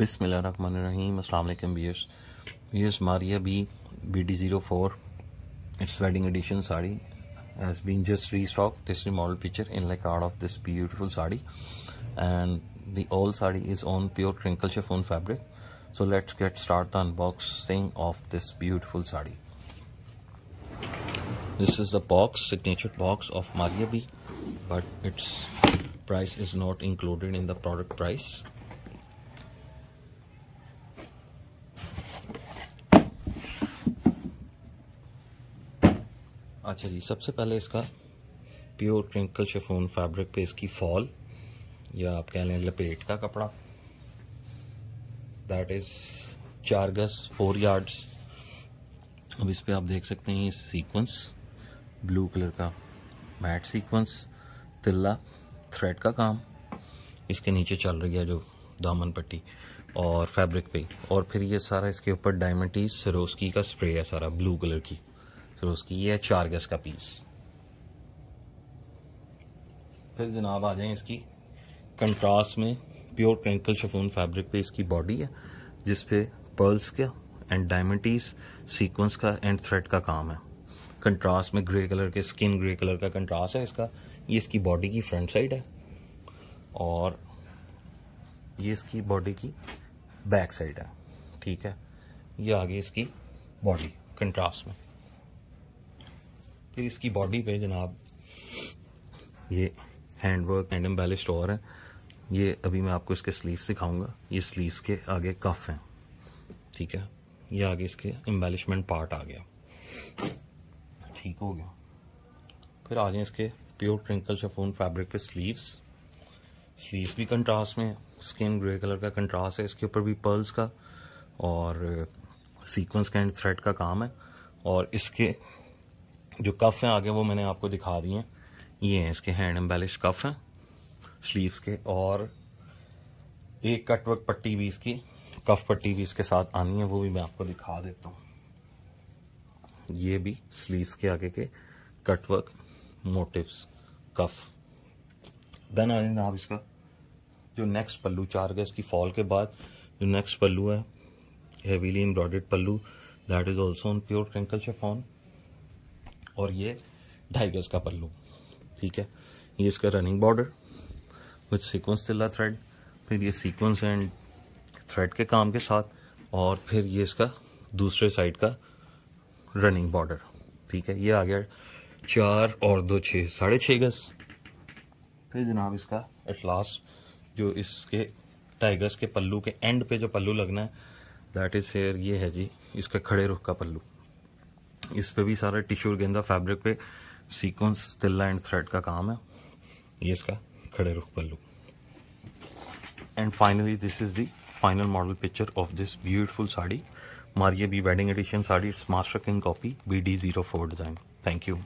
बिसमिल अस्सलाम वालेकुम beers beers Maria B B D zero four it's wedding edition sari has been just restock this model picture in like art of this beautiful sari and the all sari is on pure crinkle chiffon fabric so let's get start the unboxing of this beautiful sari this is the box signature box of Maria B but its price is not included in the product price अच्छा जी सबसे पहले इसका pure ट्रिंकल chiffon fabric पे इसकी fall या आप कह लें लपेट का कपड़ा दैट इज़ चार गज फोर यार्ड्स अब इस पर आप देख सकते हैं इस सीक्वेंस ब्लू कलर का मैट सीक्वेंस तिल्ला थ्रेड का काम इसके नीचे चल रही है जो दामन पट्टी और फैब्रिक पे और फिर ये सारा इसके ऊपर डायमंडी सरोस्की का स्प्रे है सारा ब्लू कलर की फिर उसकी ये है चार गज का पीस फिर जनाब आ जाए इसकी कंट्रास्ट में प्योर क्रेंकल शफोन फैब्रिक पे इसकी बॉडी है जिस पे पर्ल्स का एंड डायमंडीज सीक्वेंस का एंड थ्रेड का काम है कंट्रास्ट में ग्रे कलर के स्किन ग्रे कलर का कंट्रास्ट है इसका ये इसकी बॉडी की फ्रंट साइड है और ये इसकी बॉडी की बैक साइड है ठीक है ये आगे इसकी बॉडी कंट्रास्ट में फिर इसकी बॉडी पे जनाब ये हैंडवर्क एंड एम्बेलिश और है ये अभी मैं आपको इसके स्लीव दिखाऊंगा ये स्लीव्स के आगे कफ हैं ठीक है ये आगे इसके एम्बेलिशमेंट पार्ट आ गया ठीक हो गया फिर आ जाए इसके प्योर ट्रिंकल शफोन फैब्रिक पे स्लीव्स स्लीव्स भी कंट्रास्ट में स्किन ग्रे कलर का कंट्रास्ट है इसके ऊपर भी पर्ल्स का और सीक्वेंस का एंड थ्रेड का काम है और इसके जो कफ हैं आगे वो मैंने आपको दिखा दिए हैं ये हैं इसके हैंड एम्बेलिश कफ हैं स्लीव्स के और एक कटवर्क पट्टी भी इसकी कफ पट्टी भी इसके साथ आनी है वो भी मैं आपको दिखा देता हूँ ये भी स्लीव्स के आगे के कटवर्क मोटिव्स कफ देन आ आप इसका जो नेक्स्ट पल्लू चार गज की फॉल के बाद जो नेक्स्ट पल्लू है heavily embroidered pallu that is also on pure crinkle chiffon और ये ढाई गज का पल्लू ठीक है ये इसका रनिंग बॉर्डर विथ सीक्वेंस तिल्ला थ्रेड फिर ये सीक्वेंस एंड थ्रेड के काम के साथ और फिर ये इसका दूसरे साइड का रनिंग बॉर्डर ठीक है ये आ गया चार और दो छः साढ़े छः गज फिर जनाब इसका एट लास्ट जो इसके टाइगर्स के पल्लू के एंड पे जो पल्लू लगना है दैट इज़ हेयर ये है जी इसका खड़े रुख का पल्लू इस पे भी सारा टिश्यू और गेंदा फैब्रिक पे सीक्वेंस तिल्ला एंड थ्रेड का काम है ये इसका खड़े रुख pallu and finally this is the final model picture of this beautiful sari Maria B wedding edition sari it's master king copy B D zero four design thank you